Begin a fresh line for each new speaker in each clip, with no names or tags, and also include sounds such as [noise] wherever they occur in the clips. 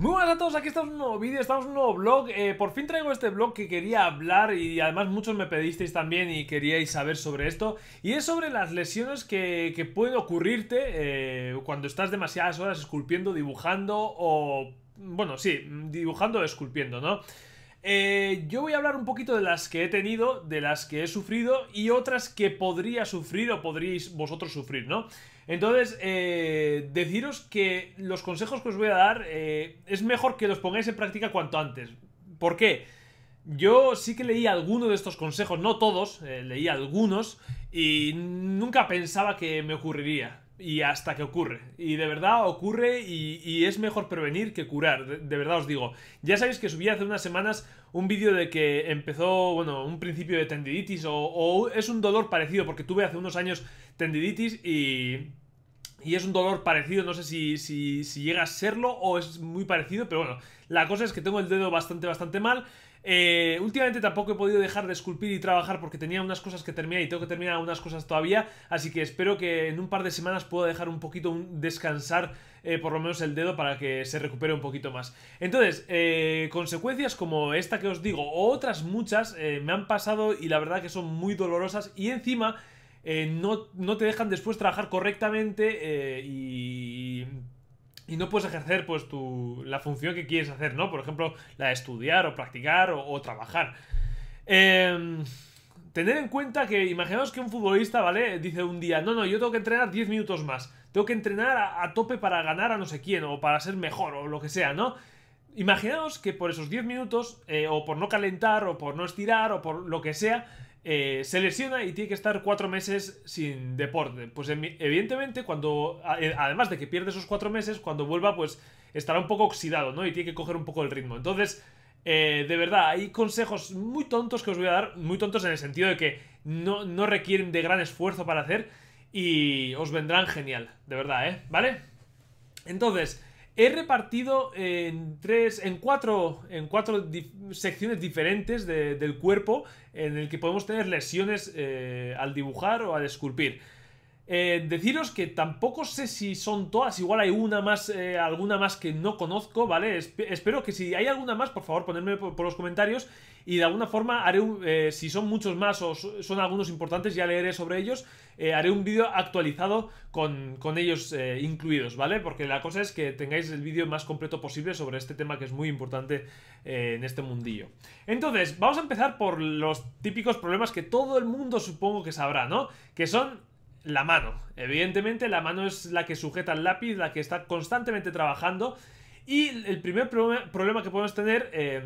Muy buenas a todos, aquí estamos en un nuevo vídeo, estamos en un nuevo blog eh, Por fin traigo este blog que quería hablar y además muchos me pedisteis también y queríais saber sobre esto Y es sobre las lesiones que, pueden ocurrirte eh, cuando estás demasiadas horas esculpiendo, dibujando o... Bueno, sí, dibujando o esculpiendo, ¿no? Eh, yo voy a hablar un poquito de las que he tenido, de las que he sufrido y otras que podría sufrir o podríais vosotros sufrir, ¿no? Entonces, eh, deciros que los consejos que os voy a dar eh, es mejor que los pongáis en práctica cuanto antes. ¿Por qué? Yo sí que leí algunos de estos consejos, no todos, eh, leí algunos y nunca pensaba que me ocurriría. Y hasta que ocurre. Y de verdad ocurre y, es mejor prevenir que curar, de, verdad os digo. Ya sabéis que subí hace unas semanas un vídeo de que empezó, bueno, un principio de tendiditis o, o es un dolor parecido porque tuve hace unos años tendiditis y y es un dolor parecido, no sé si, si, llega a serlo o es muy parecido, pero bueno, la cosa es que tengo el dedo bastante, bastante mal. Eh, últimamente tampoco he podido dejar de esculpir y trabajar porque tenía unas cosas que terminar y tengo que terminar unas cosas todavía, así que espero que en un par de semanas pueda dejar un poquito descansar eh, por lo menos el dedo para que se recupere un poquito más. Entonces, eh, consecuencias como esta que os digo o otras muchas me han pasado y la verdad que son muy dolorosas y encima... Eh, no, te dejan después trabajar correctamente eh, y, y, no puedes ejercer pues tu, la función que quieres hacer, ¿no? Por ejemplo, la de estudiar o practicar o, trabajar. Em, tener en cuenta que imaginaos que un futbolista, ¿vale? Dice un día, no, no, yo tengo que entrenar 10 minutos más, tengo que entrenar a, tope para ganar a no sé quién o para ser mejor o lo que sea, ¿no? Imaginaos que por esos 10 minutos, eh, o por no calentar, o por no estirar, o por lo que sea, eh, se lesiona y tiene que estar cuatro meses sin deporte. Pues evidentemente, cuando. Eh, además de que pierde esos cuatro meses, cuando vuelva, pues estará un poco oxidado, ¿no? Y tiene que coger un poco el ritmo. Entonces, eh, de verdad, hay consejos muy tontos que os voy a dar, muy tontos en el sentido de que no, no requieren de gran esfuerzo para hacer y os vendrán genial, de verdad, ¿eh? ¿Vale? Entonces, he repartido en tres, en cuatro, en cuatro secciones diferentes del cuerpo en el que podemos tener lesiones eh, al dibujar o al esculpir. Eh, deciros que tampoco sé si son todas, igual hay una más, eh, alguna más que no conozco, ¿vale? espero que si hay alguna más, por favor, ponedme por, los comentarios y de alguna forma haré un, eh, si son muchos más o son algunos importantes, ya leeré sobre ellos, haré un vídeo actualizado con, con ellos incluidos, ¿vale? Porque la cosa es que tengáis el vídeo más completo posible sobre este tema que es muy importante en este mundillo. Entonces, vamos a empezar por los típicos problemas que todo el mundo supongo que sabrá, ¿no? Que son la mano. Evidentemente la mano es la que sujeta el lápiz, la que está constantemente trabajando. Y el primer problema que podemos tener, eh,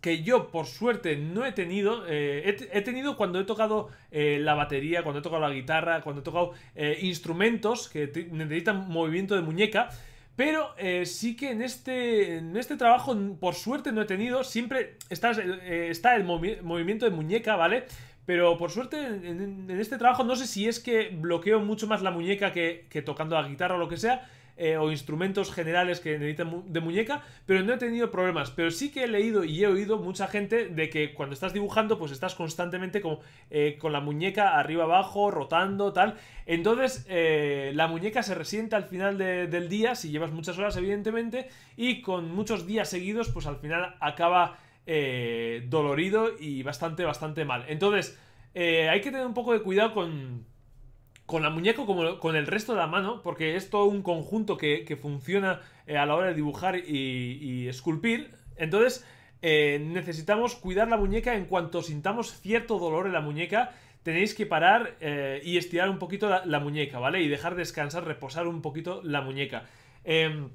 que yo por suerte no he tenido, eh, he, tenido cuando he tocado eh, la batería, cuando he tocado la guitarra, cuando he tocado instrumentos que necesitan movimiento de muñeca. Pero sí que en este, en este trabajo, por suerte, no he tenido. Siempre está, está el movimiento de muñeca, ¿vale? Pero por suerte en, este trabajo no sé si es que bloqueo mucho más la muñeca que, tocando la guitarra o lo que sea. Eh, o instrumentos generales que necesitan de muñeca, pero no he tenido problemas. Pero sí que he leído y he oído mucha gente de que cuando estás dibujando, pues estás constantemente como, eh, con la muñeca arriba abajo, rotando, tal. Entonces, eh, la muñeca se resiente al final del día, si llevas muchas horas, evidentemente, y con muchos días seguidos, pues al final acaba eh, dolorido y bastante, bastante mal. Entonces, eh, hay que tener un poco de cuidado con, con la muñeca como con el resto de la mano, porque es todo un conjunto que, que funciona eh, a la hora de dibujar y, esculpir. Entonces, necesitamos cuidar la muñeca en cuanto sintamos cierto dolor en la muñeca. Tenéis que parar y estirar un poquito la, la, muñeca, ¿vale? Y dejar descansar, reposar un poquito la muñeca. Em,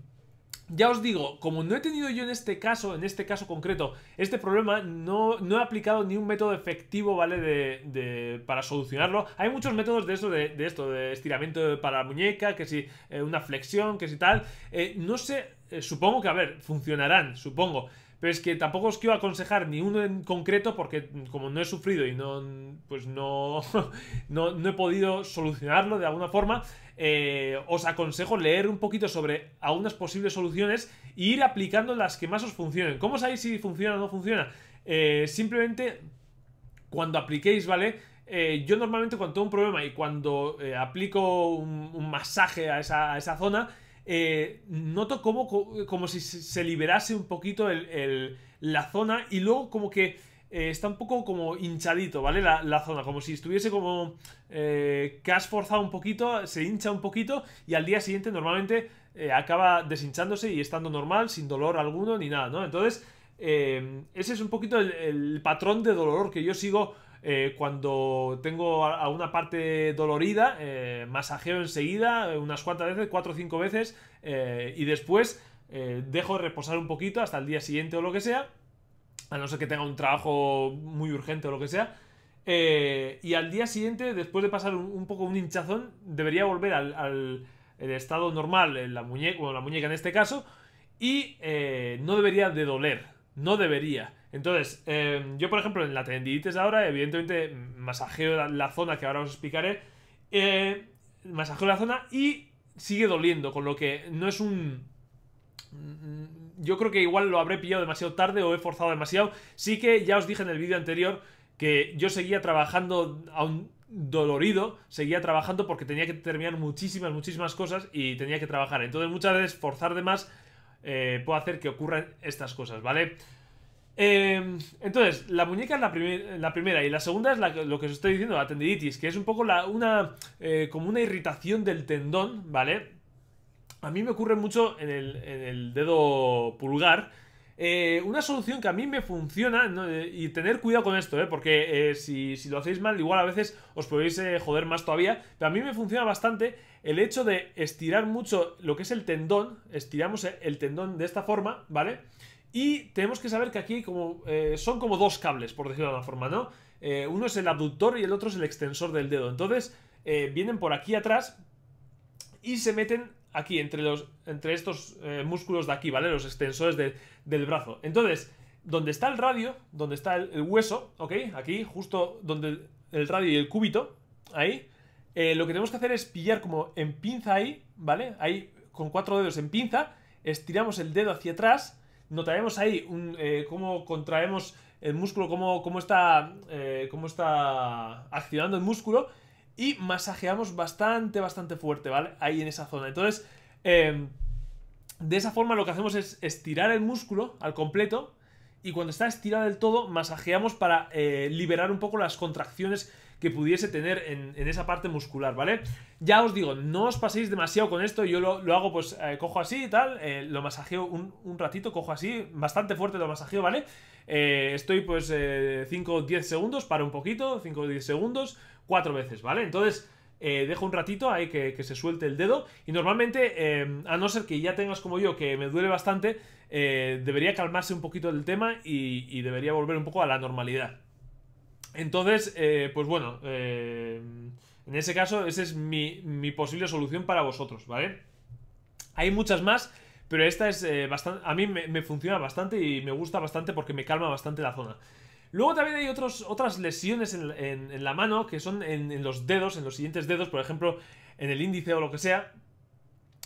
ya os digo, como no he tenido yo en este caso, en este caso concreto, este problema, no, he aplicado ni un método efectivo, ¿vale? De, para solucionarlo. Hay muchos métodos de eso, de, esto, de estiramiento para la muñeca, que si eh, una flexión, que si tal. Eh, no sé, eh, supongo que, a ver, funcionarán, supongo. Pero es que tampoco os quiero aconsejar ni uno en concreto porque como no he sufrido y no, pues no, [laughs] no, he podido solucionarlo de alguna forma, eh, os aconsejo leer un poquito sobre algunas posibles soluciones e ir aplicando las que más os funcionen. ¿Cómo sabéis si funciona o no funciona? Eh, simplemente cuando apliquéis, ¿vale? Eh, yo normalmente cuando tengo un problema y cuando aplico un, masaje a esa, a esa zona, eh, noto como, como si se liberase un poquito la zona y luego como que eh, está un poco como hinchadito, ¿vale? La, zona, como si estuviese como eh, que has forzado un poquito, se hincha un poquito y al día siguiente normalmente acaba deshinchándose y estando normal, sin dolor alguno ni nada, ¿no? Entonces, ese es un poquito el patrón de dolor que yo sigo eh, cuando tengo a, una parte dolorida, eh, masajeo enseguida, eh, unas cuantas veces, cuatro o cinco veces, y después dejo reposar un poquito hasta el día siguiente o lo que sea, a no ser que tenga un trabajo muy urgente o lo que sea. y al día siguiente, después de pasar un, poco un hinchazón, debería volver al, estado normal, en la muñeca, la muñeca en este caso, y no debería de doler, no debería. Entonces, em, yo por ejemplo en la tendinitis ahora, evidentemente masajeo la, zona que ahora os explicaré, eh, masajeo la zona y sigue doliendo, con lo que no es un... Yo creo que igual lo habré pillado demasiado tarde o he forzado demasiado. Sí que ya os dije en el vídeo anterior que yo seguía trabajando aún dolorido, seguía trabajando porque tenía que terminar muchísimas, muchísimas cosas y tenía que trabajar. Entonces muchas veces forzar de más eh, puede hacer que ocurran estas cosas, ¿vale? vale Em, entonces, la muñeca es la, primera y la segunda es lo que os estoy diciendo, la tendinitis, que es un poco la, una, eh, como una irritación del tendón, ¿vale? A mí me ocurre mucho en el, dedo pulgar. Eh, una solución que a mí me funciona, eh, y tener cuidado con esto, porque si, si, lo hacéis mal, igual a veces os podéis joder más todavía, pero a mí me funciona bastante el hecho de estirar mucho lo que es el tendón, estiramos el tendón de esta forma, ¿vale? Y tenemos que saber que aquí como, eh, son como dos cables, por decirlo de alguna forma, ¿no? Eh, uno es el abductor y el otro es el extensor del dedo. Entonces, eh, vienen por aquí atrás y se meten aquí, entre, los, entre estos músculos de aquí, ¿vale? Los extensores del brazo. Entonces, donde está el radio, donde está el, el, hueso, ¿ok? Aquí, justo donde el radio y el cúbito, ahí, lo que tenemos que hacer es pillar como en pinza ahí, ¿vale? Ahí, con cuatro dedos en pinza, estiramos el dedo hacia atrás notaremos ahí eh, cómo contraemos el músculo, cómo, cómo está, eh, cómo está accionando el músculo y masajeamos bastante, bastante fuerte, ¿vale? Ahí en esa zona. Entonces, em, de esa forma lo que hacemos es estirar el músculo al completo y cuando está estirado del todo, masajeamos para eh, liberar un poco las contracciones que pudiese tener en, esa parte muscular, ¿vale? Ya os digo, no os paséis demasiado con esto, yo lo, hago pues eh, cojo así y tal, eh, lo masajeo un, ratito, cojo así, bastante fuerte lo masajeo, ¿vale? Eh, estoy pues 5 o 10 segundos, para un poquito, 5 o 10 segundos, cuatro veces, ¿vale? Entonces... dejo un ratito ahí que, se suelte el dedo. Y normalmente, a no ser que ya tengas como yo, que me duele bastante, debería calmarse un poquito el tema y, debería volver un poco a la normalidad. Entonces, eh, pues bueno, eh, en ese caso, esa es mi, posible solución para vosotros, ¿vale? Hay muchas más, pero esta es eh, bastante. A mí me, funciona bastante y me gusta bastante porque me calma bastante la zona. Luego también hay otras lesiones en, la mano que son en, los dedos, en los siguientes dedos, por ejemplo, en el índice o lo que sea,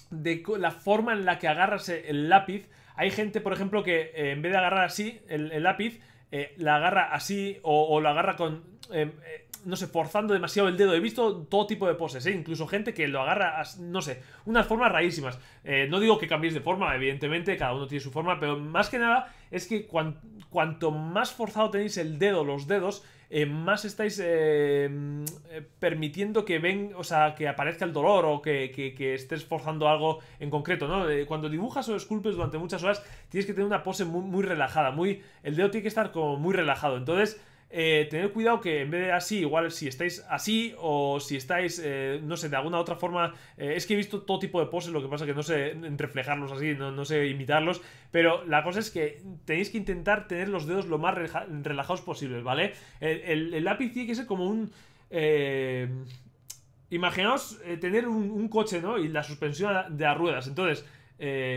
de la forma en la que agarras el lápiz. Hay gente, por ejemplo, que en vez de agarrar así el lápiz, eh, la agarra así o, la agarra con... Eh, eh, no sé, forzando demasiado el dedo. He visto todo tipo de poses, incluso gente que lo agarra, no sé, unas formas rarísimas. no digo que cambies de forma, evidentemente, cada uno tiene su forma, pero más que nada es que cuanto más forzado tenéis el dedo, los dedos, eh, más estáis eh, eh, permitiendo que ven, o sea, que aparezca el dolor o que, que, estés forjando algo en concreto, ¿no? cuando dibujas o esculpes durante muchas horas, tienes que tener una pose muy, muy relajada, muy, el dedo tiene que estar como muy relajado. Entonces, eh, tener cuidado que en vez de así, igual si estáis así o si estáis, eh, no sé, de alguna otra forma, eh, es que he visto todo tipo de poses, lo que pasa que no sé reflejarlos así, no, sé imitarlos, pero la cosa es que tenéis que intentar tener los dedos lo más relajados posibles, ¿vale? El, el, lápiz tiene que ser como un... Eh, imaginaos tener un, coche, ¿no? Y la suspensión de las ruedas, entonces,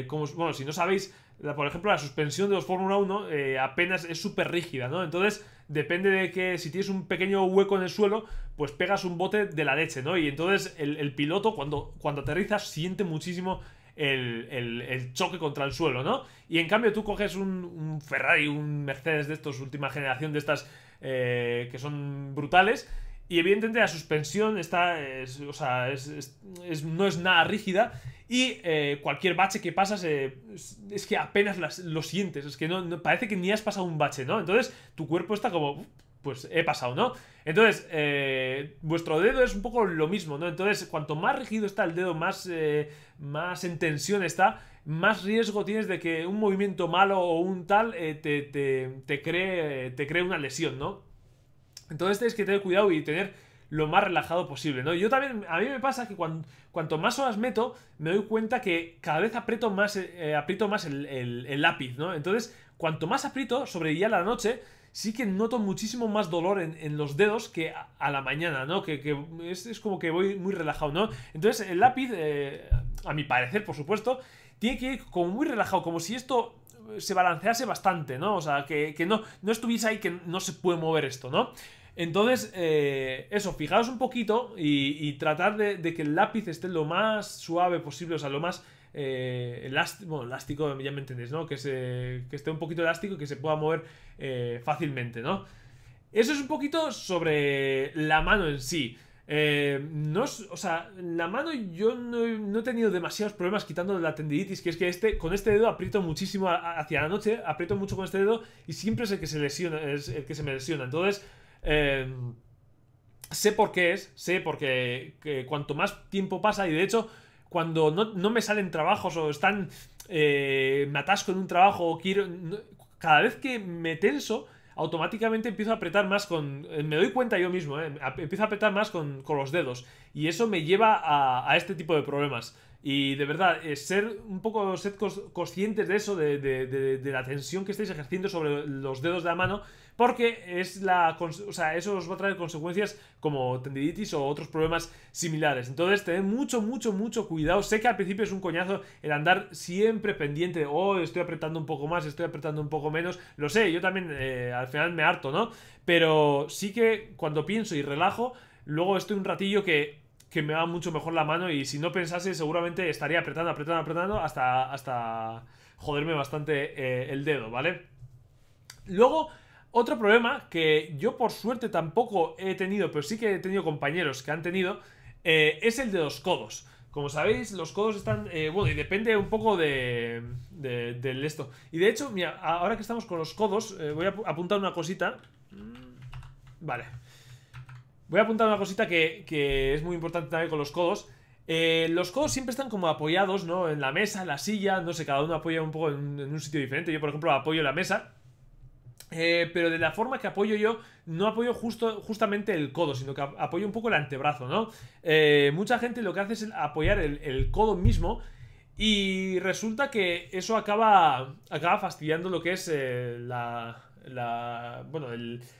como, bueno, si no sabéis por ejemplo, la suspensión de los Fórmula 1 eh, apenas es súper rígida, ¿no? Entonces, depende de que si tienes un pequeño hueco en el suelo, pues pegas un bote de la leche, ¿no? Y entonces el, piloto, cuando, cuando aterrizas, siente muchísimo el, choque contra el suelo, ¿no? Y en cambio, tú coges un, un Ferrari, un Mercedes de estos, última generación de estas eh, que son brutales. Y evidentemente la suspensión está, o sea, es, no es nada rígida y eh, cualquier bache que pasas eh, es que apenas lo sientes, es que no, parece que ni has pasado un bache, ¿no? Entonces tu cuerpo está como, pues he pasado, ¿no? Entonces, eh, vuestro dedo es un poco lo mismo, ¿no? Entonces, cuanto más rígido está el dedo, más, más en tensión está, más riesgo tienes de que un movimiento malo o un tal te, te, cree, te cree una lesión, ¿no? Entonces tenéis que tener cuidado y tener lo más relajado posible, ¿no? Yo también, a mí me pasa que cuanto más horas meto, me doy cuenta que cada vez aprieto más, eh, aprieto más el, lápiz, ¿no? Entonces, cuanto más aprieto sobre ya la noche, sí que noto muchísimo más dolor en, los dedos que a, la mañana, ¿no? Que, es, como que voy muy relajado, ¿no? Entonces, el lápiz, eh, a mi parecer, por supuesto, tiene que ir como muy relajado, como si esto se balancease bastante, ¿no? O sea, que, no, no estuviese ahí, que no se puede mover esto, ¿no? Entonces, eh, eso, fijaos un poquito y, tratar de, que el lápiz esté lo más suave posible, o sea, lo más eh, elástico, ya me entendéis, ¿no? Que, se, esté un poquito elástico y que se pueda mover eh, fácilmente, ¿no? Eso es un poquito sobre la mano en sí. no, o sea, la mano yo no, he tenido demasiados problemas quitando la tendiditis, que es que este, con este dedo aprieto muchísimo hacia la noche, aprieto mucho con este dedo y siempre es el que se lesiona, es el que se me lesiona. Entonces, eh, sé por qué es, sé porque cuanto más tiempo pasa y de hecho cuando no, me salen trabajos o están, eh, me atasco en un trabajo o quiero, cada vez que me tenso, automáticamente empiezo a apretar más con. Eh, me doy cuenta yo mismo, eh, empiezo a apretar más con, los dedos. Y eso me lleva a, este tipo de problemas. Y de verdad, ser un poco conscientes de eso, de, de, la tensión que estáis ejerciendo sobre los dedos de la mano, porque es la, o sea, eso os va a traer consecuencias como tendiditis o otros problemas similares. Entonces, tened mucho, mucho, mucho cuidado. Sé que al principio es un coñazo el andar siempre pendiente, oh, estoy apretando un poco más, estoy apretando un poco menos. Lo sé, yo también eh, al final me harto, ¿no? Pero sí que cuando pienso y relajo, luego estoy un ratillo que que me va mucho mejor la mano y si no pensase seguramente estaría apretando, apretando, apretando hasta, hasta joderme bastante eh, el dedo, ¿vale? Luego, otro problema que yo por suerte tampoco he tenido, pero sí que he tenido compañeros que han tenido, eh, es el de los codos. Como sabéis, los codos están. Eh, bueno, y depende un poco de, de, esto. Y de hecho, mira, ahora que estamos con los codos, eh, voy a apuntar una cosita. Mm, vale. Voy a apuntar una cosita que, es muy importante también con los codos. los codos siempre están como apoyados, ¿no? En la mesa, en la silla, no sé, cada uno apoya un poco en, en un sitio diferente. Yo, por ejemplo, apoyo la mesa eh, pero de la forma que apoyo yo, no apoyo justo, justamente el codo, sino que apoyo un poco el antebrazo, ¿no? Eh, mucha gente lo que hace es apoyar el, codo mismo y resulta que eso acaba, acaba fastidiando lo que es eh, la, la, bueno,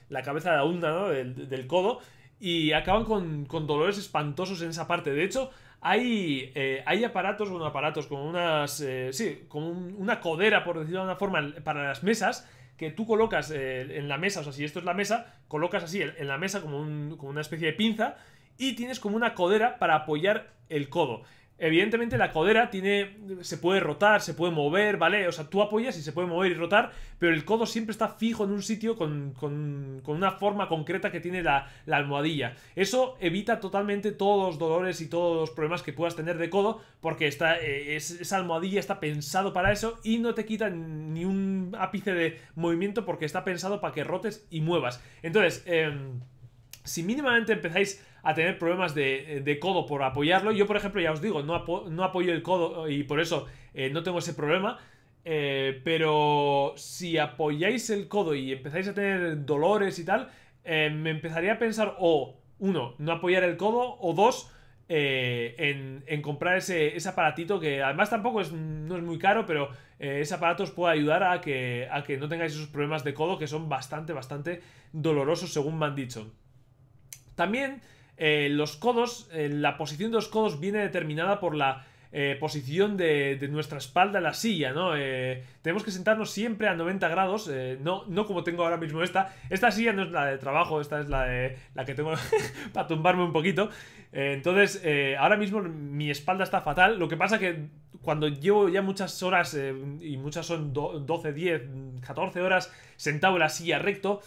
la cabeza de la onda ¿no? Del, codo y acaban con, dolores espantosos en esa parte. De hecho, hay, hay aparatos, bueno, aparatos como unas, sí, como una codera, por decirlo de una forma, para las mesas que tú colocas eh, en la mesa, o sea, si esto es la mesa, colocas así en la mesa como, como una especie de pinza y tienes como una codera para apoyar el codo. Evidentemente la codera tiene, se puede rotar, se puede mover, ¿vale? O sea, tú apoyas y se puede mover y rotar, pero el codo siempre está fijo en un sitio con, una forma concreta que tiene la, almohadilla. Eso evita totalmente todos los dolores y todos los problemas que puedas tener de codo, porque está, eh, esa almohadilla está pensado para eso y no te quita ni un ápice de movimiento porque está pensado para que rotes y muevas. Entonces, em, si mínimamente empezáis a tener problemas eh, de, codo por apoyarlo. Yo, por ejemplo, ya os digo, no, apoyo el codo y por eso eh, no tengo ese problema. Eh, pero si apoyáis el codo y empezáis a tener dolores y tal, me empezaría a pensar o, uno, no apoyar el codo, o dos, en, comprar ese, aparatito que además tampoco es, no es muy caro, pero ese aparato os puede ayudar a que, a que no tengáis esos problemas de codo que son bastante, bastante dolorosos, según me han dicho. También eh, los codos, eh, la posición de los codos viene determinada por la eh, posición de, nuestra espalda en la silla, ¿no? tenemos que sentarnos siempre a 90 grados, no, no como tengo ahora mismo esta. Esta silla no es la de trabajo, esta es la, de, la que tengo [laughs] para tumbarme un poquito. entonces, ahora mismo mi espalda está fatal. Lo que pasa que cuando llevo ya muchas horas, y muchas son 12, 10, 14 horas sentado en la silla recto,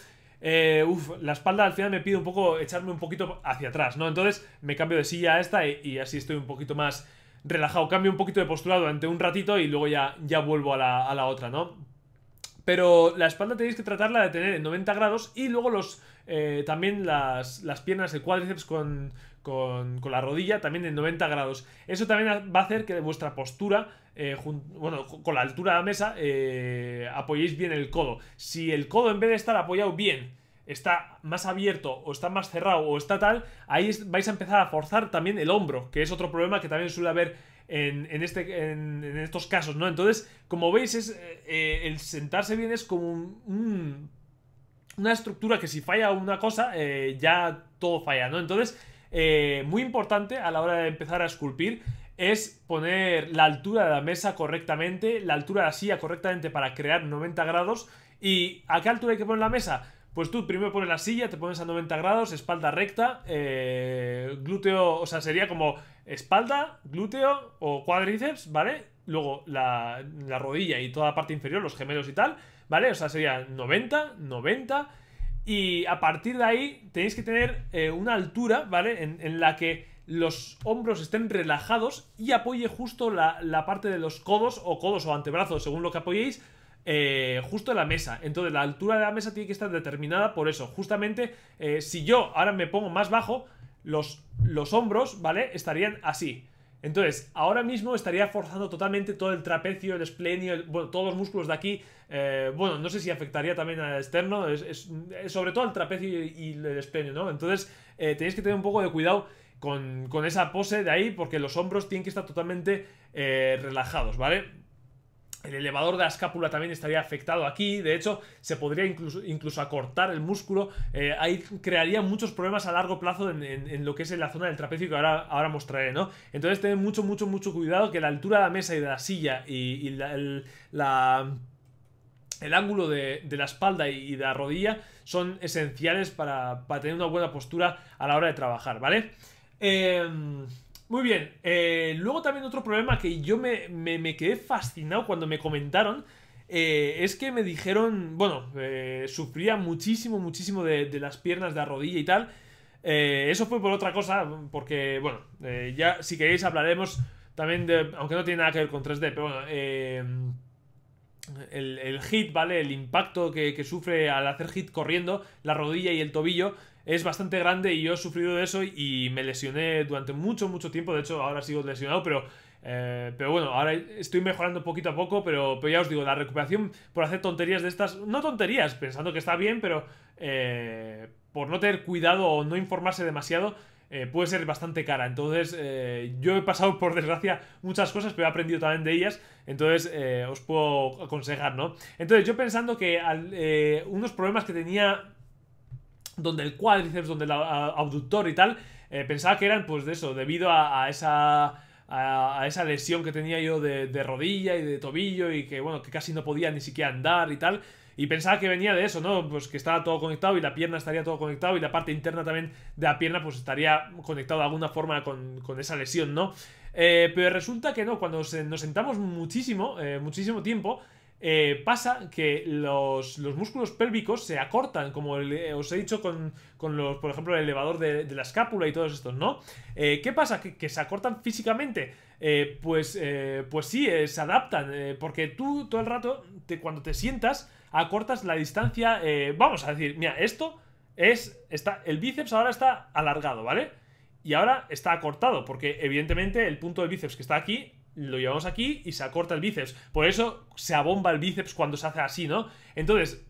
eh, la espalda al final me pide un poco echarme un poquito hacia atrás, ¿no? Entonces me cambio de silla a esta y, así estoy un poquito más relajado. Cambio un poquito de postura durante un ratito y luego ya, ya vuelvo a la, otra, ¿no? Pero la espalda tenéis que tratarla de tener en 90 grados y luego los, eh, también las, piernas, el cuádriceps con, con, con, la rodilla también en 90 grados. Eso también va a hacer que vuestra postura eh, bueno, con la altura de la mesa, eh, apoyéis bien el codo. Si el codo en vez de estar apoyado bien, está más abierto o está más cerrado o está tal, ahí vais a empezar a forzar también el hombro, que es otro problema que también suele haber en, este, en, estos casos, ¿no? Entonces, como veis, es, eh, el sentarse bien es como una estructura que si falla una cosa, ya todo falla, ¿no? Entonces, muy importante a la hora de empezar a esculpir es poner la altura de la mesa correctamente, la altura de la silla correctamente para crear 90 grados. ¿Y a qué altura hay que poner la mesa? Pues tú primero pones la silla, te pones a 90 grados, espalda recta, eh, glúteo, o sea, sería como espalda, glúteo o cuádriceps, ¿vale? Luego la, rodilla y toda la parte inferior, los gemelos y tal, ¿vale? O sea, sería 90, 90. Y a partir de ahí tenéis que tener eh, una altura, ¿vale? en la que los hombros estén relajados y apoye justo la, parte de los codos o codos o antebrazos, según lo que apoyéis, eh, justo en la mesa. Entonces la altura de la mesa tiene que estar determinada por eso. Justamente eh, si yo ahora me pongo más bajo, los, los hombros, ¿vale? Estarían así. Entonces, ahora mismo estaría forzando totalmente todo el trapecio, el esplenio, todos los músculos de aquí. Eh, bueno, no sé si afectaría también al externo, sobre todo el trapecio y, y el esplenio, ¿no? Entonces, tenéis que tener un poco de cuidado con, esa pose de ahí, porque los hombros tienen que estar totalmente eh, relajados, ¿vale? El elevador de la escápula también estaría afectado aquí. De hecho, se podría incluso, incluso acortar el músculo. Eh, ahí crearía muchos problemas a largo plazo en, lo que es en la zona del trapecio que ahora, ahora mostraré, ¿no? Entonces, tened mucho, mucho, mucho cuidado que la altura de la mesa y de la silla y, el, ángulo de, la espalda y, de la rodilla son esenciales para, tener una buena postura a la hora de trabajar, ¿vale? vale Em, muy bien. Eh, luego también otro problema que yo me, quedé fascinado cuando me comentaron. Eh, es que me dijeron, bueno, eh, sufría muchísimo, muchísimo de, las piernas, de la rodilla y tal. eso fue por otra cosa, porque, bueno, ya si queréis hablaremos también de, aunque no tiene nada que ver con 3D, pero bueno, em, el, hit, ¿vale? El impacto que, que, sufre al hacer hit corriendo, la rodilla y el tobillo, es bastante grande y yo he sufrido de eso y me lesioné durante mucho, mucho tiempo. De hecho, ahora sigo lesionado, pero, eh, pero bueno, ahora estoy mejorando poquito a poco, pero, pero ya os digo, la recuperación por hacer tonterías de estas, no tonterías, pensando que está bien, pero eh, por no tener cuidado o no informarse demasiado. Eh, puede ser bastante cara. Entonces, yo he pasado, [laughs] por desgracia, muchas cosas, pero he aprendido también de ellas. Entonces, os puedo aconsejar, ¿no? Entonces, yo pensando que unos problemas que tenía donde el cuádriceps, donde el abductor y tal, eh, pensaba que eran pues de eso, debido a, esa a, esa lesión que tenía yo de, rodilla y de tobillo y que, bueno, que casi no podía ni siquiera andar y tal. Y pensaba que venía de eso, ¿no? Pues que estaba todo conectado y la pierna estaría todo conectado y la parte interna también de la pierna pues estaría conectada de alguna forma con, con esa lesión, ¿no? Eh, pero resulta que no, cuando nos sentamos muchísimo, eh, muchísimo tiempo, eh, pasa que los, músculos pélvicos se acortan, como eh, os he dicho con, con, los, por ejemplo, el elevador de, la escápula y todos estos, ¿no? Eh, ¿Qué pasa? Que, se acortan físicamente. pues, pues sí, se adaptan, porque tú todo el rato, te, cuando te sientas, acortas la distancia. vamos a decir, mira, esto es. Está, el bíceps ahora está alargado, ¿vale? Y ahora está acortado, porque evidentemente el punto del bíceps que está aquí lo llevamos aquí y se acorta el bíceps. Por eso se abomba el bíceps cuando se hace así, ¿no? Entonces,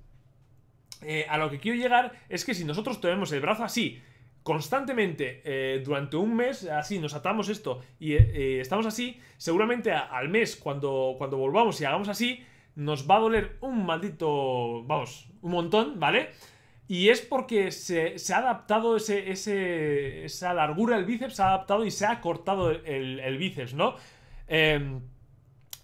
eh, a lo que quiero llegar es que si nosotros tenemos el brazo así, constantemente, eh, durante un mes, así nos atamos esto y eh, estamos así, seguramente al mes, cuando, cuando volvamos y hagamos así, nos va a doler un maldito, vamos, un montón, ¿vale? Y es porque se, ha adaptado ese, ese, esa largura del bíceps, se ha adaptado y se ha cortado el bíceps, ¿no? Em,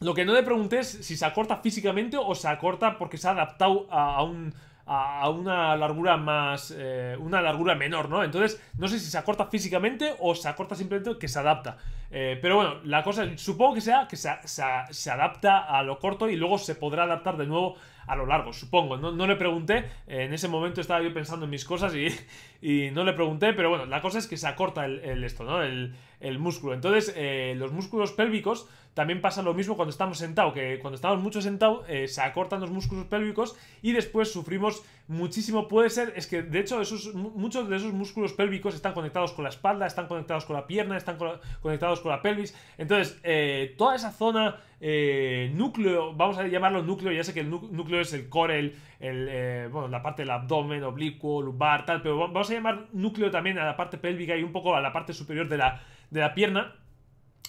lo que no le pregunté es si se acorta físicamente o se acorta porque se ha adaptado a un a, una largura más. Eh, una largura menor, ¿no? Entonces, no sé si se acorta físicamente o se acorta simplemente que se adapta. Eh, pero bueno, la cosa, supongo que sea que se, adapta a lo corto y luego se podrá adaptar de nuevo a lo largo, supongo. No, le pregunté, eh, en ese momento estaba yo pensando en mis cosas [laughs] y, no le pregunté, pero bueno, la cosa es que se acorta el, esto, ¿no? El, músculo. Entonces, los músculos pélvicos también pasa lo mismo cuando estamos sentados, que cuando estamos mucho sentados eh, se acortan los músculos pélvicos y después sufrimos muchísimo. Puede ser, es que de hecho muchos de esos músculos pélvicos están conectados con la espalda, están conectados con la pierna, están conectados con la pelvis. Entonces, eh, toda esa zona eh, núcleo, vamos a llamarlo núcleo, ya sé que el núcleo es el core, el, la parte del abdomen, oblicuo, lumbar, tal, pero vamos a llamar núcleo también a la parte pélvica y un poco a la parte superior de la, de la pierna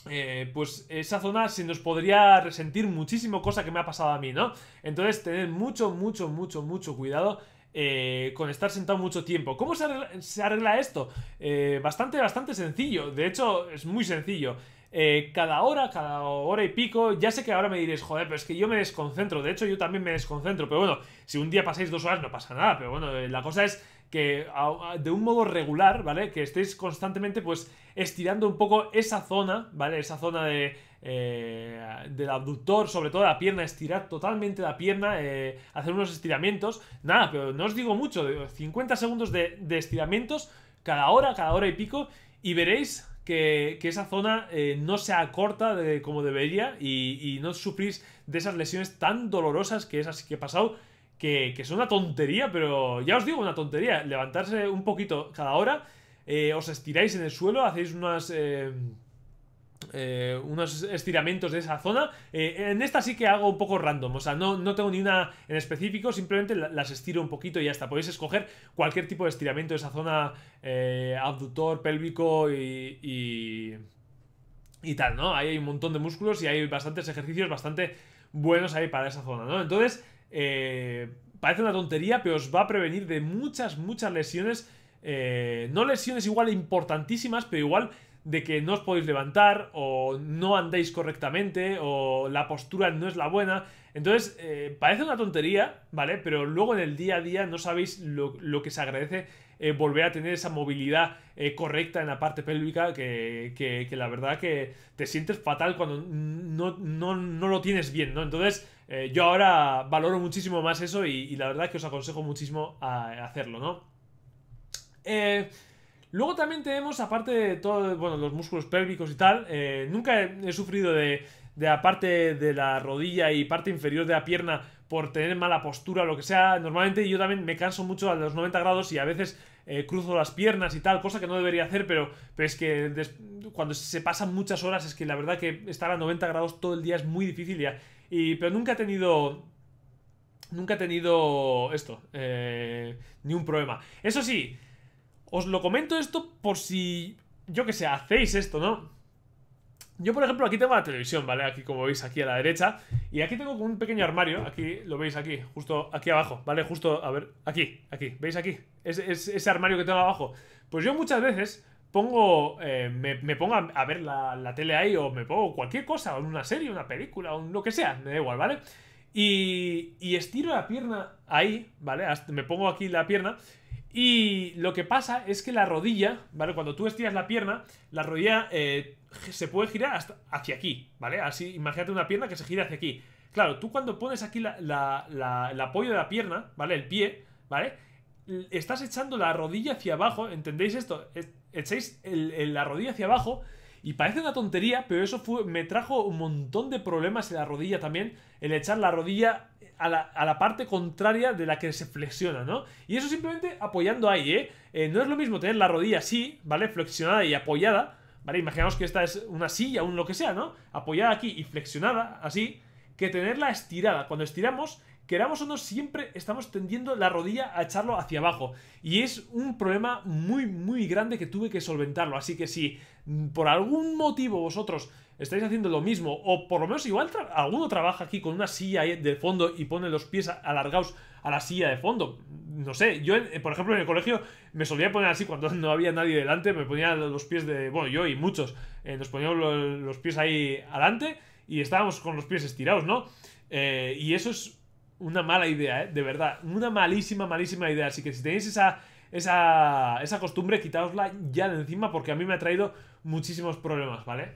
eh, pues esa zona se nos podría resentir muchísimo, cosa que me ha pasado a mí, ¿no? Entonces, tener mucho, mucho, mucho, mucho cuidado eh, con estar sentado mucho tiempo. ¿Cómo se arregla, esto? Eh, bastante, bastante sencillo. De hecho, es muy sencillo. cada hora, cada hora y pico, ya sé que ahora me diréis, joder, pero es que yo me desconcentro, de hecho yo también me desconcentro, pero bueno, si un día pasáis dos horas no pasa nada, pero bueno, la cosa es que de un modo regular, ¿vale? Que estéis constantemente pues estirando un poco esa zona, ¿vale? Esa zona de, eh, del abductor, sobre todo la pierna, estirar totalmente la pierna, eh, hacer unos estiramientos. Nada, pero no os digo mucho, 50 segundos de, estiramientos cada hora, cada hora y pico, y veréis que, esa zona eh, no se acorta de, como debería y, no sufrís de esas lesiones tan dolorosas que es así que he pasado que, son una tontería, pero ya os digo, una tontería. Levantarse un poquito cada hora, eh, os estiráis en el suelo, hacéis unas... Eh, eh, unos estiramientos de esa zona. en esta sí que hago un poco random, o sea, no, tengo ni una en específico, simplemente las estiro un poquito y ya está. Podéis escoger cualquier tipo de estiramiento de esa zona abductor, pélvico y, y, y, tal, ¿no? hay un montón de músculos y hay bastantes ejercicios bastante buenos ahí para esa zona, ¿no? Entonces, eh, parece una tontería, pero os va a prevenir de muchas, muchas lesiones. Eh, no lesiones igual importantísimas, pero igual de que no os podéis levantar o no andéis correctamente o la postura no es la buena. Entonces, eh, parece una tontería, ¿vale? Pero luego en el día a día no sabéis lo, que se agradece eh, volver a tener esa movilidad correcta en la parte pélvica que, que, la verdad que te sientes fatal cuando no, no, no lo tienes bien, ¿no? Entonces, eh, yo ahora valoro muchísimo más eso y, la verdad es que os aconsejo muchísimo a hacerlo, ¿no? Eh, luego también tenemos, aparte de todos bueno, los músculos pélvicos y tal, eh, nunca he, sufrido de, la parte de la rodilla y parte inferior de la pierna por tener mala postura o lo que sea. Normalmente yo también me canso mucho a los 90 grados y a veces cruzo las piernas y tal, cosa que no debería hacer, pero, pero es que cuando se pasan muchas horas es que la verdad que estar a 90 grados todo el día es muy difícil y, y, pero nunca ha tenido... Nunca he tenido esto. Eh, ni un problema. Eso sí, os lo comento esto por si... Yo que sé, hacéis esto, ¿no? Yo, por ejemplo, aquí tengo la televisión, ¿vale? Aquí, como veis, aquí a la derecha. Y aquí tengo un pequeño armario. Aquí, lo veis aquí, justo aquí abajo, ¿vale? Justo, a ver, aquí, aquí. ¿Veis aquí? es, ese armario que tengo abajo. Pues yo muchas veces pongo, eh, me, me, pongo a, ver la, tele ahí o me pongo cualquier cosa, una serie, una película, O lo que sea, me da igual, ¿vale? Y, y estiro la pierna ahí, ¿vale? me pongo aquí la pierna y lo que pasa es que la rodilla, ¿vale? Cuando tú estiras la pierna, la rodilla eh, se puede girar hasta hacia aquí, ¿vale? Así, imagínate una pierna que se gira hacia aquí. Claro, tú cuando pones aquí la, el apoyo de la pierna, ¿vale? El pie, ¿vale? Estás echando la rodilla hacia abajo, ¿entendéis esto? echéis la rodilla hacia abajo. Y parece una tontería, pero eso fue, me trajo un montón de problemas en la rodilla también, el echar la rodilla a la, parte contraria de la que se flexiona, ¿no? Y eso simplemente apoyando ahí, ¿eh? ¿eh? No es lo mismo tener la rodilla así, ¿vale? Flexionada y apoyada, ¿vale? Imaginaos que esta es una silla, un lo que sea, ¿no? Apoyada aquí y flexionada, así, que tenerla estirada. Cuando estiramos, queramos o no, siempre estamos tendiendo la rodilla a echarlo hacia abajo. Y es un problema muy, muy grande que tuve que solventarlo. Así que si mm, por algún motivo vosotros estáis haciendo lo mismo, o por lo menos igual alguno trabaja aquí con una silla de fondo y pone los pies alargados a la silla de fondo. Mm, no sé, yo, eh, por ejemplo, en el colegio me solía poner así cuando no había nadie delante, me ponía los pies de. Bueno, yo y muchos, eh, nos poníamos los, pies ahí adelante y estábamos con los pies estirados, ¿no? Eh, y eso es una mala idea, ¿eh? de verdad. Una malísima, malísima idea. Así que si tenéis esa, esa, costumbre, quitaosla ya de encima porque a mí me ha traído muchísimos problemas, ¿vale?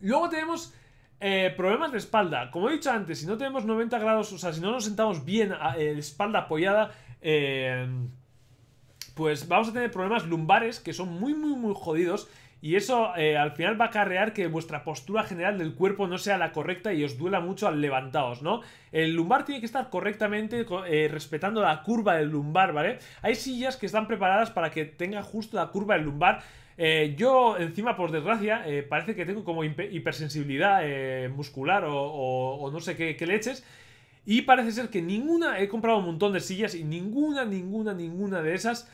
Luego tenemos eh, problemas de espalda. Como he dicho antes, si no tenemos 90 grados, o sea, si no nos sentamos bien, eh, espalda apoyada, eh, pues vamos a tener problemas lumbares que son muy, muy, muy jodidos y eso eh, al final va a acarrear que vuestra postura general del cuerpo no sea la correcta y os duela mucho al levantaos, ¿no? El lumbar tiene que estar correctamente eh, respetando la curva del lumbar, ¿vale? Hay sillas que están preparadas para que tenga justo la curva del lumbar. Eh, yo, encima, por desgracia, parece que tengo como hipersensibilidad muscular o, no sé qué, qué, leches. Y parece ser que ninguna, he comprado un montón de sillas y ninguna, ninguna, ninguna de esas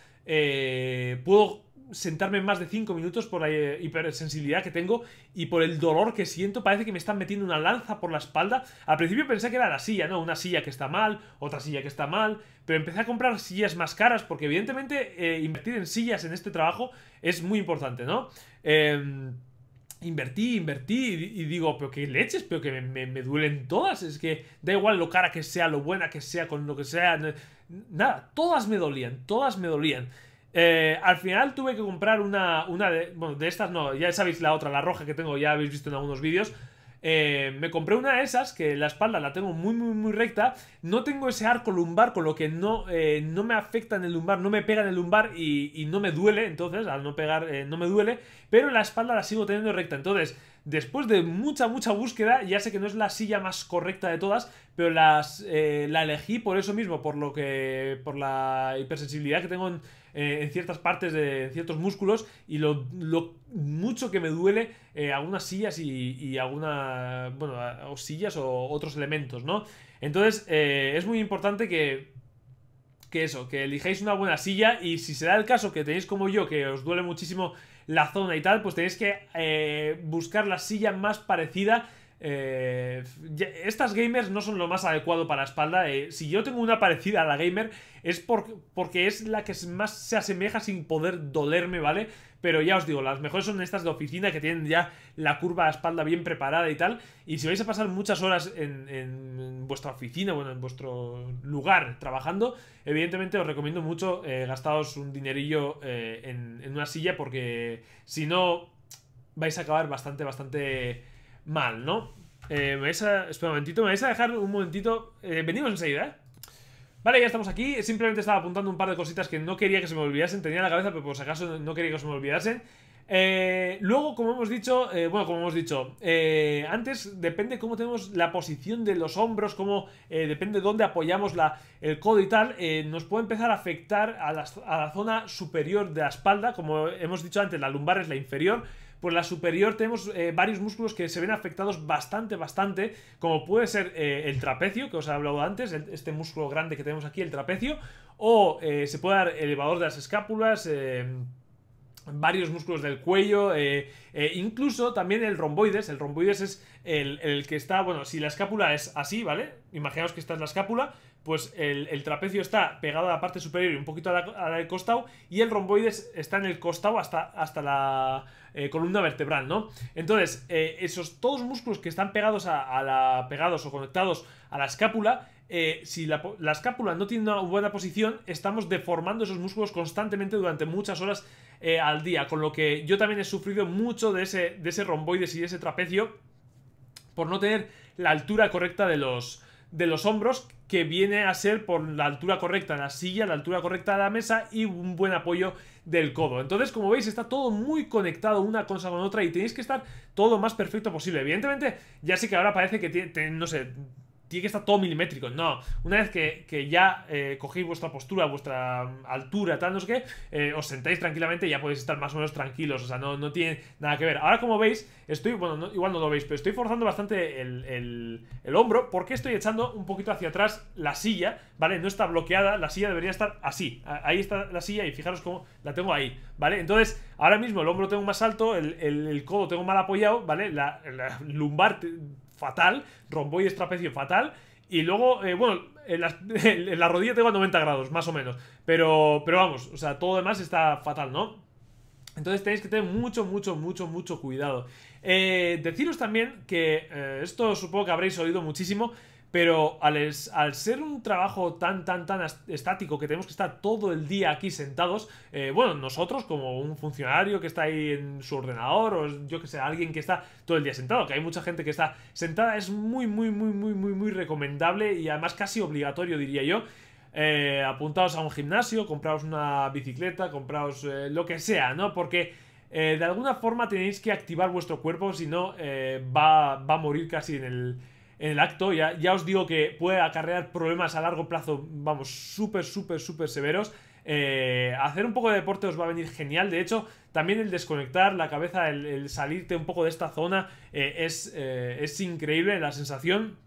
puedo sentarme más de 5 minutos por la hipersensibilidad que tengo y por el dolor que siento. Parece que me están metiendo una lanza por la espalda. Al principio pensé que era la silla, ¿no? Una silla que está mal, otra silla que está mal. Pero empecé a comprar sillas más caras porque evidentemente eh, invertir en sillas en este trabajo es muy importante, ¿no? Em, invertí, invertí y, digo, pero qué leches, pero que me, me, duelen todas. Es que da igual lo cara que sea, lo buena que sea, con lo que sea. Nada, todas me dolían, todas me dolían. Eh, al final tuve que comprar una, de, bueno, de estas no, ya sabéis la otra, la roja que tengo, ya habéis visto en algunos vídeos. Eh, me compré una de esas, que la espalda la tengo muy, muy, muy recta. No tengo ese arco lumbar, con lo que no, eh, no me afecta en el lumbar, no me pega en el lumbar y, no me duele. Entonces, al no pegar, no me duele. Pero la espalda la sigo teniendo recta. Entonces, después de mucha, mucha búsqueda, ya sé que no es la silla más correcta de todas, pero las, la elegí por eso mismo, por lo que. por la hipersensibilidad que tengo en eh, en ciertas partes de ciertos músculos y lo, mucho que me duele eh, algunas sillas y, alguna... algunas, bueno, o sillas o otros elementos, ¿no? Entonces eh, es muy importante que que eso, que elijáis una buena silla y si se da el caso que tenéis como yo, que os duele muchísimo la zona y tal, pues tenéis que buscar la silla más parecida eh, estas gamers no son lo más adecuado para la espalda. Eh, si yo tengo una parecida a la gamer, es porque es la que más se asemeja sin poder dolerme, ¿vale? Pero ya os digo, las mejores son estas de oficina que tienen ya la curva a espalda bien preparada y tal. Y si vais a pasar muchas horas en, vuestra oficina, bueno, en vuestro lugar trabajando, evidentemente os recomiendo mucho eh, gastaros un dinerillo eh, en, en una silla porque si no vais a acabar bastante, bastante mal, ¿no? Eh, me a... Espera un momentito, me vais a dejar un momentito... Eh, venimos enseguida, ¿eh? Vale, ya estamos aquí. Simplemente estaba apuntando un par de cositas que no quería que se me olvidasen. Tenía en la cabeza, pero por si acaso no quería que se me olvidasen. Eh, luego, como hemos dicho, eh, bueno, como hemos dicho, antes depende cómo tenemos la posición de los hombros, cómo depende dónde apoyamos la, el codo y tal, nos puede empezar a afectar a la, zona superior de la espalda, como hemos dicho antes, la lumbar es la inferior, por la superior tenemos eh, varios músculos que se ven afectados bastante, bastante, como puede ser eh, el trapecio, que os he hablado antes, este músculo grande que tenemos aquí, el trapecio, o eh, se puede dar elevador de las escápulas varios músculos del cuello, incluso también el romboides. El romboides es el, el, que está, bueno, si la escápula es así, ¿vale? Imaginaos que esta es la escápula, pues el, trapecio está pegado a la parte superior y un poquito a la, costado, y el romboides está en el costado hasta, hasta la eh, columna vertebral, ¿no? Entonces, eh, esos todos músculos que están pegados a, pegados o conectados a la escápula. Eh, si la, escápula no tiene una buena posición, estamos deformando esos músculos constantemente durante muchas horas al día. Con lo que yo también he sufrido mucho de ese, de ese romboides y de ese trapecio por no tener la altura correcta de los, de los hombros que viene a ser por la altura correcta de la silla, la altura correcta de la mesa y un buen apoyo del codo. Entonces, como veis, está todo muy conectado una cosa con otra y tenéis que estar todo lo más perfecto posible. Evidentemente, ya sé que ahora parece que tiene, no sé, tiene que estar todo milimétrico. No, una vez que, ya eh, cogéis vuestra postura, vuestra mm, altura, tal, no sé qué, eh, os sentáis tranquilamente y ya podéis estar más o menos tranquilos. O sea, no, no tiene nada que ver. Ahora, como veis, estoy, bueno, igual no lo veis, pero estoy forzando bastante el, el, el, hombro porque estoy echando un poquito hacia atrás la silla, ¿vale? No está bloqueada, la silla debería estar así. Ahí está la silla y fijaros cómo la tengo ahí, ¿vale? Entonces, ahora mismo el hombro tengo más alto, el, codo tengo mal apoyado, ¿vale? la lumbar fatal, rombo y trapecio fatal. Y luego, eh, bueno, [laughs] en la, rodilla tengo a 90 grados, más o menos. Pero, pero vamos, o sea, todo demás está fatal, ¿no? Entonces tenéis que tener mucho, mucho, mucho, mucho cuidado. Eh, deciros también que eh, esto supongo que habréis oído muchísimo, pero al, ser un trabajo tan, tan, tan estático que tenemos que estar todo el día aquí sentados, eh, bueno, nosotros como un funcionario que está ahí en su ordenador o yo que sé, alguien que está todo el día sentado, que hay mucha gente que está sentada, es muy, muy, muy, muy, muy, muy recomendable y además casi obligatorio, diría yo. Eh, apuntaos a un gimnasio, compraos una bicicleta, compraos eh, lo que sea, ¿no? Porque... de alguna forma tenéis que activar vuestro cuerpo, si no va, va, a morir casi en el, en el acto, ya, ya os digo que puede acarrear problemas a largo plazo, vamos, súper, súper, súper severos. Eh, hacer un poco de deporte os va a venir genial. De hecho, también el desconectar la cabeza, el, salirte un poco de esta zona, eh, eh, es, increíble la sensación.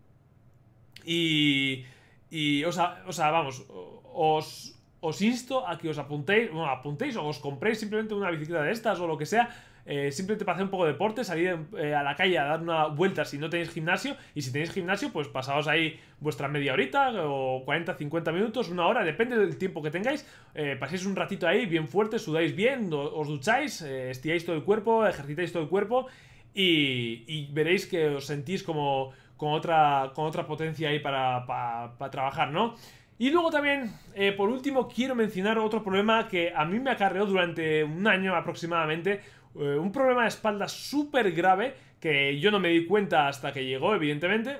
Y, y o, sea, vamos, os, os insto a que os apuntéis, bueno, apuntéis o os compréis simplemente una bicicleta de estas o lo que sea eh, simplemente para hacer un poco de deporte, salir eh, a la calle a dar una vuelta si no tenéis gimnasio. Y si tenéis gimnasio, pues pasaos ahí vuestra media horita o 40, 50 minutos, una hora, depende del tiempo que tengáis. Eh, paséis un ratito ahí bien fuerte, sudáis bien, os ducháis, eh, estiráis todo el cuerpo, ejercitáis todo el cuerpo y, veréis que os sentís como con otra, con otra potencia ahí para, para, trabajar, ¿no? Y luego también, eh, por último, quiero mencionar otro problema que a mí me acarreó durante un año aproximadamente, eh, un problema de espalda súper grave que yo no me di cuenta hasta que llegó, evidentemente.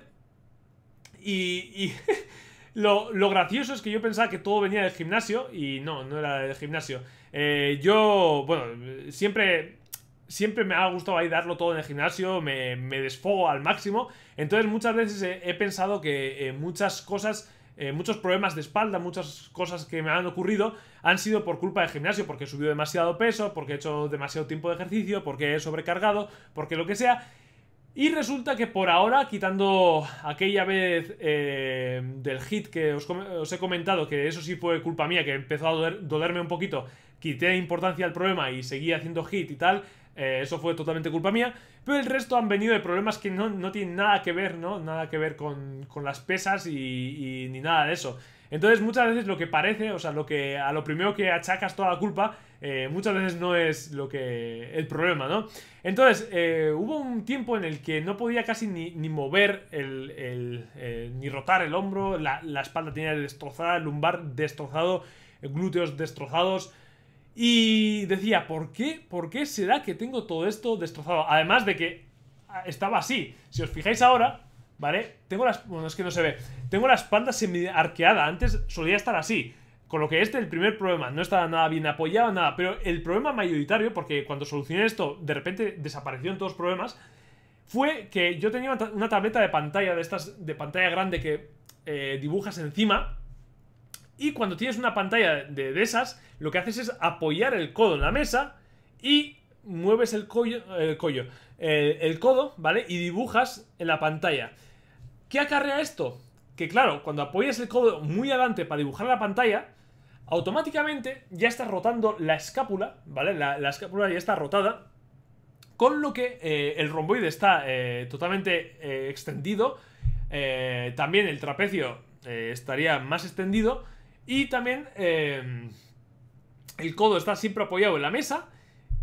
Y, [laughs] lo, gracioso es que yo pensaba que todo venía del gimnasio y no, no era del gimnasio. Eh, yo, bueno, siempre siempre me ha gustado ahí darlo todo en el gimnasio, me, desfogo al máximo. Entonces muchas veces he, pensado que eh, muchas cosas eh, muchos problemas de espalda, muchas cosas que me han ocurrido han sido por culpa del gimnasio, porque he subido demasiado peso, porque he hecho demasiado tiempo de ejercicio, porque he sobrecargado, porque lo que sea. Y resulta que por ahora, quitando aquella vez eh, del hit que os, he comentado, que eso sí fue culpa mía, que empezó a dolerme un poquito, quité importancia al problema y seguí haciendo hit y tal, eh, eso fue totalmente culpa mía. Pero el resto han venido de problemas que no, tienen nada que ver, ¿no? Nada que ver con, con las pesas y, ni nada de eso. Entonces muchas veces lo que parece, o sea, lo que a lo primero que achacas toda la culpa, eh, muchas veces no es lo que el problema, ¿no? Entonces eh, hubo un tiempo en el que no podía casi ni, mover el, ni rotar el hombro, la, la espalda tenía destrozada, el lumbar destrozado, glúteos destrozados, y decía, ¿por qué? ¿Por qué será que tengo todo esto destrozado? Además de que ah, estaba así. Si os fijáis ahora, ¿vale? Tengo las... Bueno, es que no se ve. Tengo la espalda semi-arqueada. Antes solía estar así. Con lo que este, el primer problema, no estaba nada bien apoyado, nada. Pero el problema mayoritario, porque cuando solucioné esto, de repente desaparecieron todos los problemas, fue que yo tenía una tableta de pantalla, de estas, de pantalla grande que eh, dibujas encima, y cuando tienes una pantalla de, esas, lo que haces es apoyar el codo en la mesa y mueves el, el, collo, el, codo, ¿vale? Y dibujas en la pantalla. ¿Qué acarrea esto? Que claro, cuando apoyas el codo muy adelante para dibujar la pantalla, automáticamente ya estás rotando la escápula, ¿vale? La, escápula ya está rotada, con lo que eh, el romboide está eh, totalmente eh, extendido, también el trapecio estaría más extendido, y también em, el codo está siempre apoyado en la mesa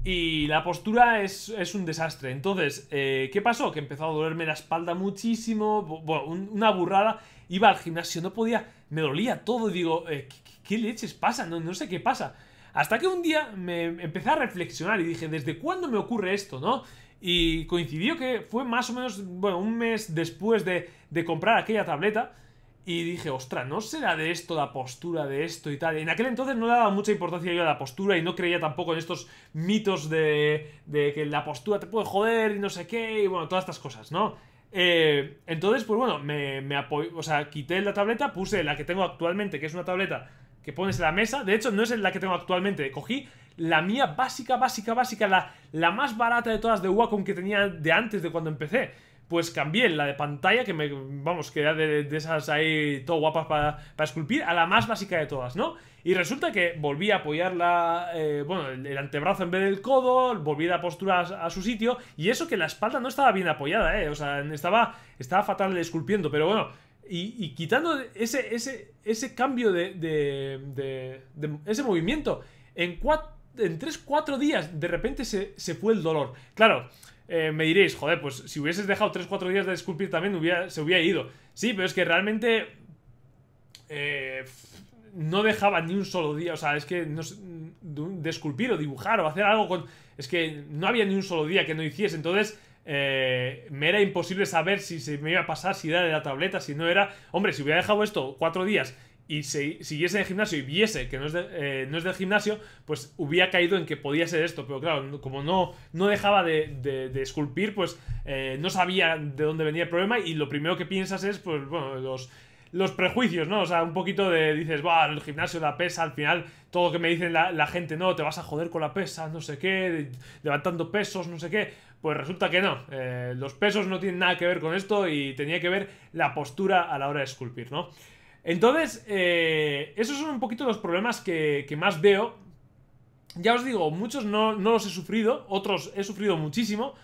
y la postura es, un desastre. Entonces, eh, ¿qué pasó? Que empezó a dolerme la espalda muchísimo, bueno, una burrada. Iba al gimnasio, no podía, me dolía todo. Digo, eh, ¿qué, leches pasa? No, sé qué pasa. Hasta que un día me empecé a reflexionar y dije, ¿desde cuándo me ocurre esto, no? Y coincidió que fue más o menos, bueno, un mes después de, de comprar aquella tableta. Y dije, ostra, ¿no será de esto la postura, de esto y tal? En aquel entonces no daba mucha importancia yo a la postura y no creía tampoco en estos mitos de, de que la postura te puede joder y no sé qué, y bueno, todas estas cosas, ¿no? Eh, entonces, pues bueno, me, me apoyo o sea, quité la tableta, puse la que tengo actualmente, que es una tableta que pones en la mesa. De hecho, no es la que tengo actualmente, cogí la mía básica, básica, básica, la, la más barata de todas de Wacom que tenía de antes de cuando empecé pues cambié la de pantalla, que me, vamos, que era de, esas ahí todo guapas para, para, esculpir, a la más básica de todas, ¿no? Y resulta que volví a apoyar la, eh, bueno, el, antebrazo en vez del codo, volví a postura a, su sitio, y eso que la espalda no estaba bien apoyada, ¿eh? O sea, estaba, estaba fatal esculpiendo, pero bueno, y, quitando ese, ese, ese cambio de, de, de, de ese movimiento, en, en 3-4 días de repente se, se, fue el dolor. Claro, eh, me diréis, joder, pues si hubieses dejado 3-4 días de esculpir también hubiera, se hubiera ido. Sí, pero es que realmente eh, no dejaba ni un solo día, o sea, es que no, de esculpir o dibujar o hacer algo con... Es que no había ni un solo día que no hiciese, entonces... Eh, me era imposible saber si se me iba a pasar, si era de la tableta, si no era. Hombre, si hubiera dejado esto cuatro días y si siguiese el gimnasio y viese que no es, eh, no es del gimnasio, pues hubiera caído en que podía ser esto. Pero claro, como no, no dejaba de, esculpir, pues eh, no sabía de dónde venía el problema y lo primero que piensas es, pues bueno, los los prejuicios, ¿no? O sea, un poquito de, dices, va, el gimnasio, la pesa, al final, todo lo que me dicen la, gente, no, te vas a joder con la pesa, no sé qué, levantando pesos, no sé qué. Pues resulta que no, eh, los pesos no tienen nada que ver con esto y tenía que ver la postura a la hora de esculpir, ¿no? Entonces, eh, esos son un poquito los problemas que, más veo. Ya os digo, muchos no, los he sufrido, otros he sufrido muchísimo.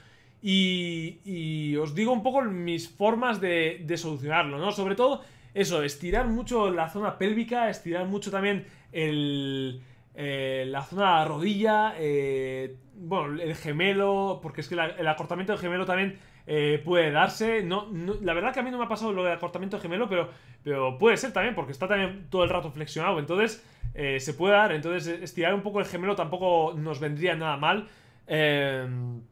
Y, os digo un poco mis formas de, solucionarlo, ¿no? Sobre todo, eso, estirar mucho la zona pélvica, estirar mucho también eh, la zona de rodilla, eh, bueno, el gemelo, porque es que el acortamiento del gemelo también eh, puede darse. No, la verdad que a mí no me ha pasado lo de acortamiento gemelo, pero, pero puede ser también, porque está también todo el rato flexionado. Entonces, eh, se puede dar. Entonces, eh, estirar un poco el gemelo tampoco nos vendría nada mal. Em,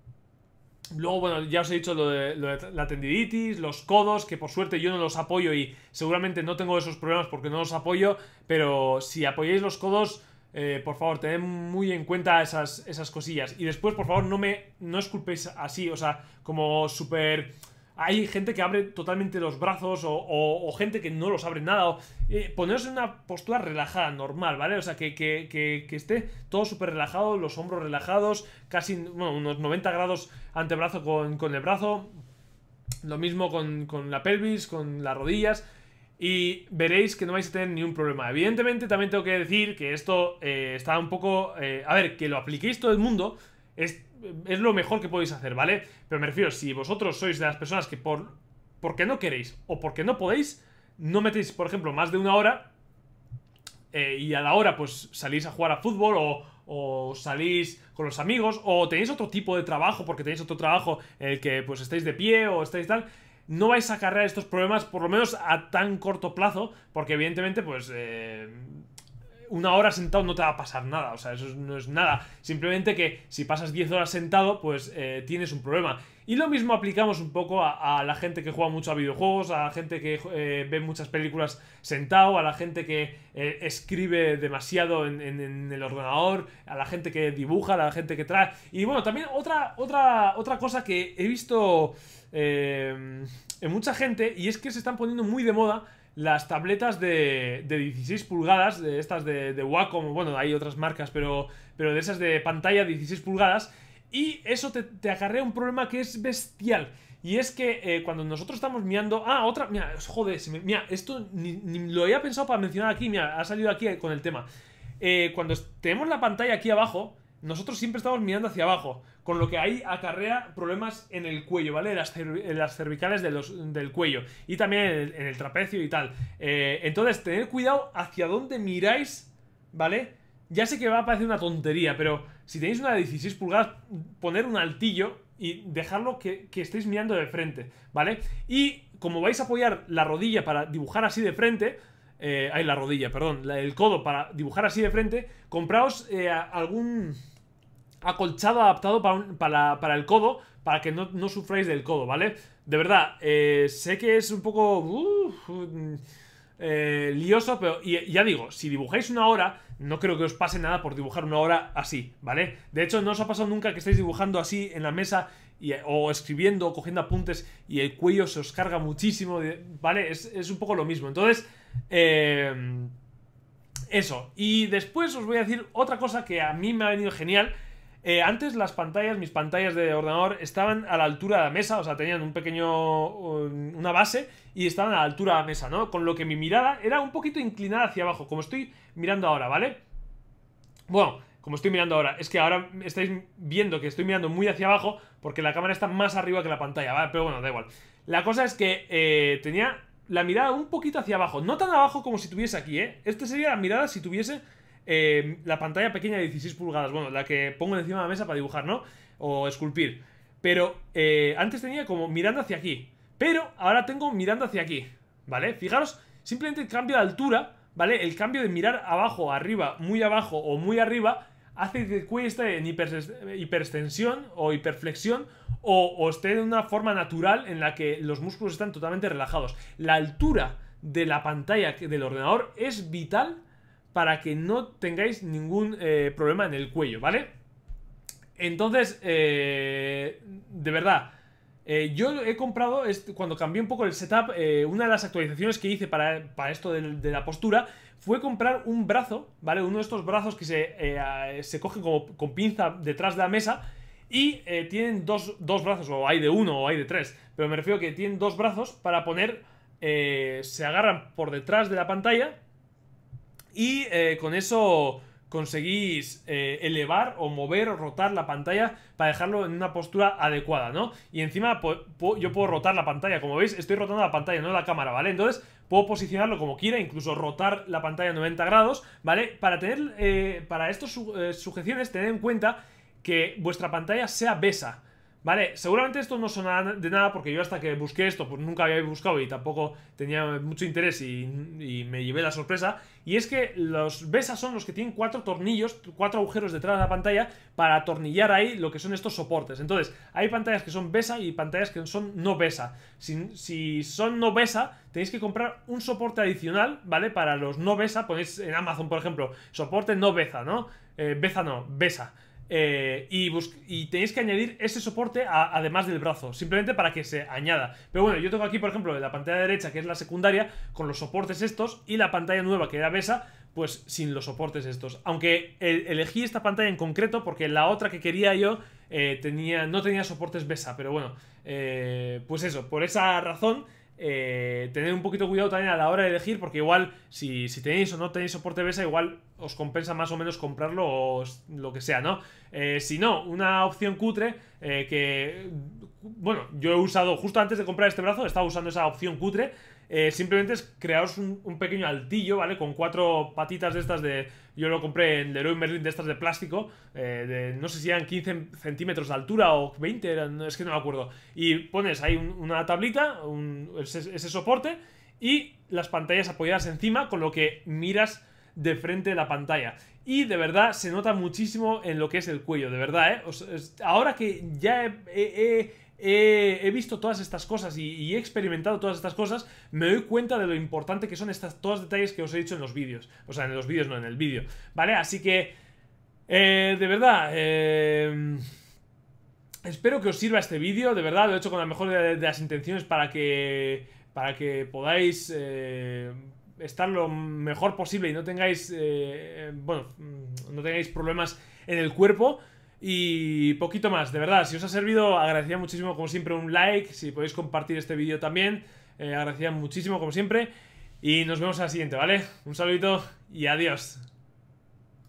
luego, bueno, ya os he dicho lo de, la tendiditis, los codos, que por suerte yo no los apoyo y seguramente no tengo esos problemas porque no los apoyo, pero si apoyáis los codos eh, por favor, tened muy en cuenta esas, esas cosillas. Y después, por favor, no me no esculpéis así, o sea, como súper... Hay gente que abre totalmente los brazos o, gente que no los abre nada. Eh, poneros en una postura relajada, normal, ¿vale? O sea, que, que, que, esté todo súper relajado, los hombros relajados, casi bueno, unos 90 grados antebrazo con, con el brazo. Lo mismo con, con la pelvis, con las rodillas y veréis que no vais a tener ningún problema. Evidentemente también tengo que decir que esto eh, está un poco... Eh, a ver, que lo apliquéis todo el mundo es, es, lo mejor que podéis hacer, ¿vale? Pero me refiero, si vosotros sois de las personas que por porque no queréis o porque no podéis, no metéis, por ejemplo, más de una hora eh, y a la hora pues salís a jugar a fútbol o, o salís con los amigos o tenéis otro tipo de trabajo porque tenéis otro trabajo en el que pues estáis de pie o estáis tal, no vais a acarrear estos problemas, por lo menos a tan corto plazo, porque evidentemente, pues... Eh, una hora sentado no te va a pasar nada, o sea, eso no es nada. Simplemente que si pasas 10 horas sentado, pues eh, tienes un problema. Y lo mismo aplicamos un poco a, la gente que juega mucho a videojuegos, a la gente que eh, ve muchas películas sentado, a la gente que escribe demasiado en, el ordenador, a la gente que dibuja, a la gente que trae. Y bueno, también otra, otra, otra cosa que he visto eh, en mucha gente, y es que se están poniendo muy de moda las tabletas de, de 16 pulgadas, de estas de, de, Wacom, bueno, hay otras marcas, pero, pero de esas de pantalla 16 pulgadas, y eso te, te acarrea un problema que es bestial. Y es que eh, cuando nosotros estamos mirando. Ah, otra. Mira, joder, mira, esto ni, ni, lo había pensado para mencionar aquí. Mira, ha salido aquí con el tema. Eh, cuando tenemos la pantalla aquí abajo, nosotros siempre estamos mirando hacia abajo, con lo que ahí acarrea problemas en el cuello, ¿vale? En las, cervicales del cuello y también en el, trapecio y tal. Eh, entonces, tener cuidado hacia dónde miráis, ¿vale? Ya sé que va a parecer una tontería, pero si tenéis una de 16 pulgadas, poner un altillo y dejarlo que, estéis mirando de frente, ¿vale? Y como vais a apoyar la rodilla para dibujar así de frente, eh, la rodilla, perdón, el codo para dibujar así de frente, compraos eh, algún acolchado adaptado para, el codo, para que no, sufráis del codo, ¿vale? De verdad, eh, sé que es un poco... Mm, eh, lioso, pero ya digo, si dibujáis una hora, no creo que os pase nada por dibujar una hora así, ¿vale? De hecho, no os ha pasado nunca que estéis dibujando así en la mesa o escribiendo o cogiendo apuntes y el cuello se os carga muchísimo, ¿vale? Es, un poco lo mismo. Entonces, eh, eso. Y después os voy a decir otra cosa que a mí me ha venido genial eh, antes las pantallas, mis pantallas de ordenador, estaban a la altura de la mesa, o sea, tenían un pequeño. una base y estaban a la altura de la mesa, ¿no? Con lo que mi mirada era un poquito inclinada hacia abajo, como estoy mirando ahora, ¿vale? Bueno, como estoy mirando ahora, es que ahora estáis viendo que estoy mirando muy hacia abajo porque la cámara está más arriba que la pantalla, ¿vale? Pero bueno, da igual. La cosa es que eh, tenía la mirada un poquito hacia abajo, no tan abajo como si tuviese aquí, ¿eh? Esta sería la mirada si tuviese Em, la pantalla pequeña de 16 pulgadas, bueno, la que pongo encima de la mesa para dibujar, ¿no? O esculpir. Pero eh, antes tenía como mirando hacia aquí, pero ahora tengo mirando hacia aquí, ¿vale? Fijaros, simplemente el cambio de altura, ¿vale? El cambio de mirar abajo, arriba, muy abajo o muy arriba hace que el cuello en hiperextensión o hiperflexión o, o, esté de una forma natural en la que los músculos están totalmente relajados. La altura de la pantalla del ordenador es vital para que no tengáis ningún eh, problema en el cuello, ¿vale? Entonces, eh, de verdad, eh, yo he comprado, este, cuando cambié un poco el setup, una de las actualizaciones que hice para, esto de, la postura fue comprar un brazo, ¿vale? Uno de estos brazos que se, se cogen como con pinza detrás de la mesa y tienen dos, dos brazos, o hay de uno o hay de tres, pero me refiero que tienen dos brazos para poner... se agarran por detrás de la pantalla y eh, con eso conseguís eh, elevar o mover o rotar la pantalla para dejarlo en una postura adecuada, ¿no? Y encima yo puedo rotar la pantalla, como veis estoy rotando la pantalla, no la cámara, ¿vale? Entonces puedo posicionarlo como quiera, incluso rotar la pantalla 90 grados, ¿vale? Para tener, eh, para estas sujeciones tened en cuenta que vuestra pantalla sea besa, Vale, seguramente esto no sonará de nada porque yo hasta que busqué esto pues nunca había buscado y tampoco tenía mucho interés y, me llevé la sorpresa. Y es que los Besa son los que tienen cuatro tornillos, cuatro agujeros detrás de la pantalla para atornillar ahí lo que son estos soportes. Entonces, hay pantallas que son Besa y pantallas que son no Besa. Si, si son no Besa, tenéis que comprar un soporte adicional, ¿vale? Para los no Besa, ponéis en Amazon, por ejemplo, soporte no Besa, ¿no? Eh, besa no, Besa. Eh, y, tenéis que añadir ese soporte además del brazo, simplemente para que se añada. Pero bueno, yo tengo aquí, por ejemplo, la pantalla derecha, que es la secundaria, con los soportes estos, y la pantalla nueva, que era Besa, pues sin los soportes estos. Aunque eh, elegí esta pantalla en concreto, porque la otra que quería yo eh, tenía, no tenía soportes Besa, pero bueno, pues eso, por esa razón eh, tener un poquito cuidado también a la hora de elegir, porque igual si, tenéis o no tenéis soporte BESA, igual os compensa más o menos comprarlo o lo que sea, ¿no? Eh, si no, una opción cutre eh, que, bueno, yo he usado, justo antes de comprar este brazo, estaba usando esa opción cutre eh, simplemente es crearos un, pequeño altillo, ¿vale? Con cuatro patitas de estas de... Yo lo compré en Leroy Merlin de estas de plástico, eh, de no sé si eran 15 centímetros de altura o 20, es que no me acuerdo. Y pones ahí una tablita, ese, soporte, y las pantallas apoyadas encima, con lo que miras de frente la pantalla. Y de verdad se nota muchísimo en lo que es el cuello, de verdad, ¿eh? ahora que ya he, he visto todas estas cosas y, he experimentado todas estas cosas, me doy cuenta de lo importante que son estas, todos los detalles que os he dicho en los vídeos. O sea, en los vídeos, no en el vídeo. ¿Vale? Así que, eh, de verdad, eh, espero que os sirva este vídeo. De verdad, lo he hecho con la mejor de, las intenciones para que, para que podáis eh, estar lo mejor posible y no tengáis, bueno, no tengáis problemas en el cuerpo. Y poquito más, de verdad, si os ha servido, agradecía muchísimo como siempre un like, si podéis compartir este vídeo también, eh, agradecía muchísimo como siempre. Y nos vemos en la siguiente, ¿vale? Un saludito y adiós.